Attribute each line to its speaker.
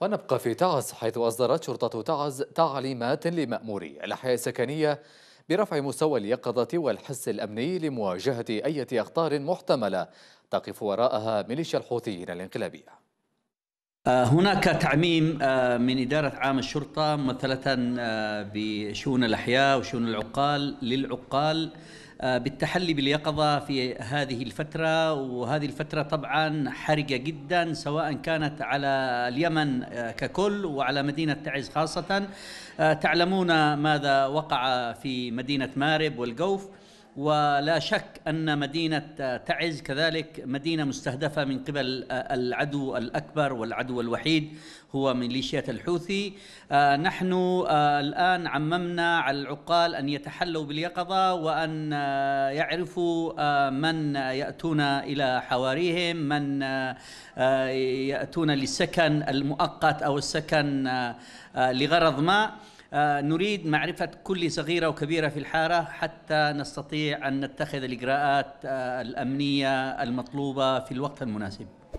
Speaker 1: ونبقى في تعز حيث أصدرت شرطة تعز تعليمات لمأموري الأحياء السكنية برفع مستوى اليقظة والحس الأمني لمواجهة أي أخطار محتملة تقف وراءها ميليشيا الحوثيين الانقلابية
Speaker 2: آه، هناك تعميم آه، من إدارة عام الشرطة ممثلة آه، بشؤون الأحياء وشؤون العقال للعقال آه، بالتحلي باليقظه في هذه الفتره وهذه الفتره طبعا حرجه جدا سواء كانت على اليمن آه، ككل وعلى مدينه تعز خاصه آه، تعلمون ماذا وقع في مدينه مارب والجوف ولا شك ان مدينه تعز كذلك مدينه مستهدفه من قبل العدو الاكبر والعدو الوحيد هو ميليشيات الحوثي آه، نحن آه، الان عممنا على العقال ان يتحلوا باليقظه وان آه، يعرفوا من ياتون الى حواريهم من ياتون للسكن المؤقت او السكن لغرض ما آه، نريد معرفة كل صغيرة وكبيرة في الحارة حتى نستطيع أن نتخذ الإجراءات آه، الأمنية المطلوبة في الوقت المناسب